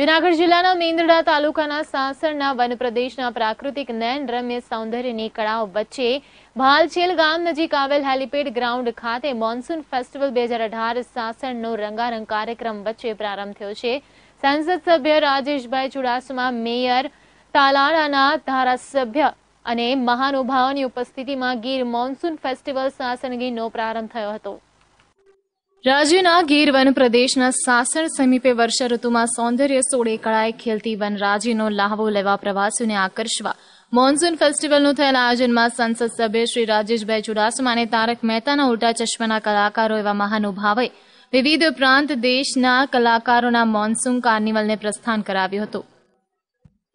જુનાગઢ જિલ્લાના મેંદરડા તાલુકાના સાસણના વનપ્રદેશના પ્રાકૃતિક નયન રમ્ય સૌંદર્યની કળાઓ વચ્ચે ભાલછેલ ગામ નજીક આવેલ હેલીપેડ ગ્રાઉન્ડ ખાતે મોન્સૂન ફેસ્ટિવલ બે હજાર અઢાર સાસણનો રંગારંગ કાર્યક્રમ વચ્ચે પ્રારંભ થયો છે સંસદ સભ્ય રાજેશભાઈ ચુડાસમા મેયર તાલાળાના ધારાસભ્ય અને મહાનુભાવોની ઉપસ્થિતિમાં ગીર મોન્સૂન ફેસ્ટિવલ સાસણગીરનો પ્રારંભ થયો હતો રાજ્યના ગીર વન પ્રદેશના સાસણ સમીપે વર્ષા ઋતુમાં સૌંદર્ય સોળે કળાએ ખેલતી વનરાજીનો લાહવો લેવા પ્રવાસીઓને આકર્ષવા મોન્સૂન ફેસ્ટિવલનું થયેલ આયોજનમાં સંસદ સભ્ય શ્રી રાજેશભાઈ ચુડાસમા અને તારક મહેતાના ઉલ્ટા ચશ્માના કલાકારો એવા મહાનુભાવે વિવિધ ઉપરાંત દેશના કલાકારોના મોન્સૂન કાર્નિવલને પ્રસ્થાન કરાવ્યું હતું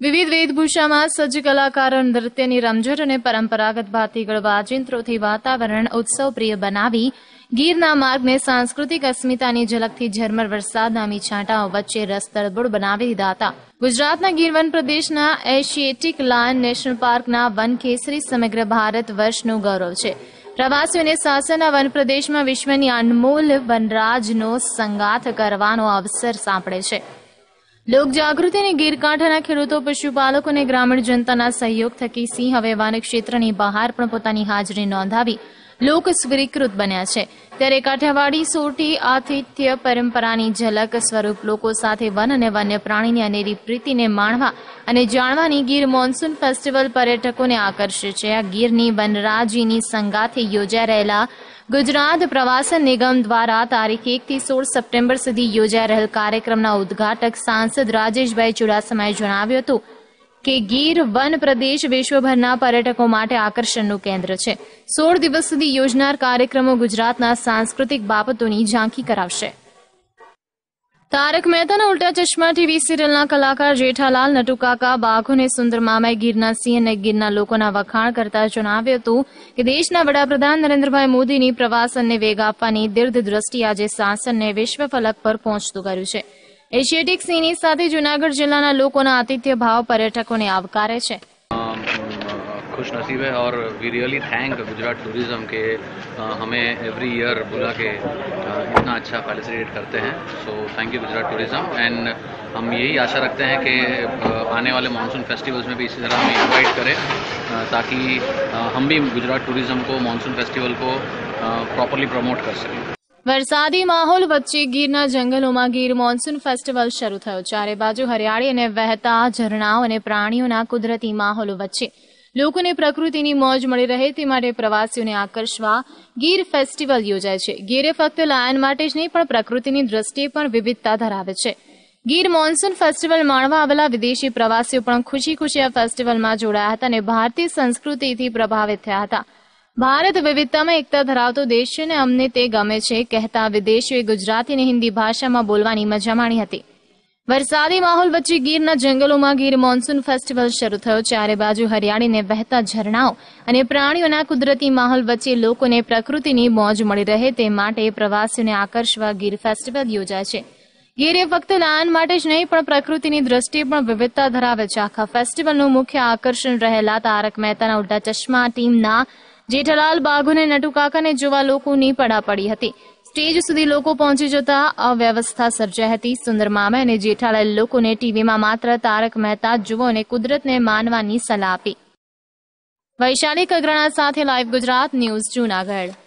વિવિધ વેદભૂષામાં સજ્જ કલાકારો નૃત્યની રમઝટ અને પરંપરાગત ભાતી ગળવાજિંત્રોથી વાતાવરણ ઉત્સવપ્રિય બનાવી ગીરના માર્ગને સાંસ્કૃતિક અસ્મિતાની ઝલકથી ઝરમર વરસાદના છાંટાઓ વચ્ચે રસ તળબુળ બનાવી દીધા હતા ગુજરાતના ગીર વન પ્રદેશના એશિયેટિક લાયન નેશનલ પાર્કના વન કેસરી સમગ્ર ભારત વર્ષનું ગૌરવ છે પ્રવાસીઓને સાસના વન પ્રદેશમાં વિશ્વની અનમોલ વનરાજનો સંગાથ કરવાનો અવસર સાંપડે છે લોક ગીરકાંઠાના ખેડૂતો પશુપાલકો અને ગ્રામીણ જનતાના સહયોગ થકી સિંહ હવે વન ક્ષેત્રની બહાર પણ પોતાની હાજરી નોંધાવી લોક સ્વીકૃત બન્યા છે ત્યારે કાઠિયાવાડી સોટી આતિથ્ય પરંપરાની ઝલક સ્વરૂપ લોકો સાથે વન અને વન્ય પ્રાણીની અનેરી પ્રીતિને માણવા અને જાણવાની ગીર મોન્સૂન ફેસ્ટિવલ પર્યટકોને આકર્ષે છે આ ગીરની વનરાજીની સંગાથે યોજાઈ રહેલા ગુજરાત પ્રવાસન નિગમ દ્વારા તારીખ એકથી સોળ સપ્ટેમ્બર સુધી યોજાઈ રહેલ કાર્યક્રમના ઉદ્ઘાટક સાંસદ રાજેશભાઈ ચુડાસમાએ જણાવ્યું હતું કે ગીર વન પ્રદેશ વિશ્વભરના પર્યટકો માટે આકર્ષણનું કેન્દ્ર છે સોળ દિવસ સુધી યોજનાર કાર્યક્રમો ગુજરાતના સાંસ્કૃતિક બાબતોની ઝાંખી કરાવશે તારક મહેતાના ઉલ્ટા ચશ્મા ટીવી સિરિયલના કલાકાર જેઠાલાલ નટુકાકા બાઘોને સુંદર મામાએ ગીરના સિંહ અને ગીરના લોકોના વખાણ કરતા જણાવ્યું હતું કે દેશના વડાપ્રધાન નરેન્દ્રભાઈ મોદીની પ્રવાસનને વેગ આપવાની દીર્ઘ દ્રષ્ટિ આજે સાસનને વિશ્વ ફલક પર પહોંચતું કર્યું છે એશિયાટિક सीनी साथ जूनागढ़ जिला आतिथ्य भाव पर्यटकों ने આવકારે खुश खुशनसीब है और we really thank Gujarat tourism के आ, हमें एवरी ईयर बुला के आ, इतना अच्छा फैसिलिटेट करते हैं so thank you Gujarat tourism and हम यही आशा रखते हैं कि आने वाले मानसून फेस्टिवल्स में भी इसी तरह हमें इन्वाइट करें ताकि हम भी गुजरात टूरिज्म को मानसून फेस्टिवल को प्रॉपरली प्रमोट कर सकें વરસાદી માહોલ વચ્ચે ગીરના જંગલોમાં ગીર મોન્સૂન ફેસ્ટિવલ શરૂ થયો ચારે બાજુ હરિયાળી અને વહેતા ઝરણાઓ અને પ્રાણીઓના કુદરતી માહોલ વચ્ચે લોકોને પ્રકૃતિની મોજ મળી રહે તે માટે પ્રવાસીઓને આકર્ષવા ગીર ફેસ્ટિવલ યોજાય છે ગીરે ફક્ત લાયન માટે જ નહીં પણ પ્રકૃતિની દ્રષ્ટિએ પણ વિવિધતા ધરાવે છે ગીર મોન્સૂન ફેસ્ટિવલ માણવા આવેલા વિદેશી પ્રવાસીઓ પણ ખુશી ખુશી આ ફેસ્ટિવલમાં જોડાયા હતા અને ભારતીય સંસ્કૃતિથી પ્રભાવિત થયા હતા ભારત વિવિધતામાં એકતા ધરાવતો દેશ છે ને અમને તે ગમે છે કહેતા વિદેશીઓએ ગુજરાતી અને હિન્દી ભાષામાં બોલવાની મજા માણી હતી વરસાદી માહોલ વચ્ચે ગીરના જંગલોમાં ગીર મોન્સૂન ફેસ્ટિવલ શરૂ થયો ચારે બાજુ હરિયાળીને વહેતા ઝરણાઓ અને પ્રાણીઓના કુદરતી માહોલ વચ્ચે લોકોને પ્રકૃતિની મોજ મળી રહે તે માટે પ્રવાસીઓને આકર્ષવા ગીર ફેસ્ટિવલ યોજાય છે ગીર એ ફક્ત લાયન માટે જ નહીં પણ પ્રકૃતિની દ્રષ્ટિએ પણ વિવિધતા ધરાવે છે આખા ફેસ્ટિવલનું મુખ્ય આકર્ષણ રહેલા તારક મહેતાના ઉલ્ટા ચશ્મા ટીમના જેઠાલાલ બાઘુને અને નટુકાકાને જોવા લોકોની પડા પડી હતી સ્ટેજ સુધી લોકો પહોંચી જતા અવ્યવસ્થા સર્જાઈ હતી સુંદર મામા અને જેઠાલાલ લોકોને ટીવીમાં માત્ર તારક મહેતા જુઓ અને કુદરતને માનવાની સલાહ આપી વૈશાલી કગરાણા સાથે લાઈવ ગુજરાત ન્યૂઝ જૂનાગઢ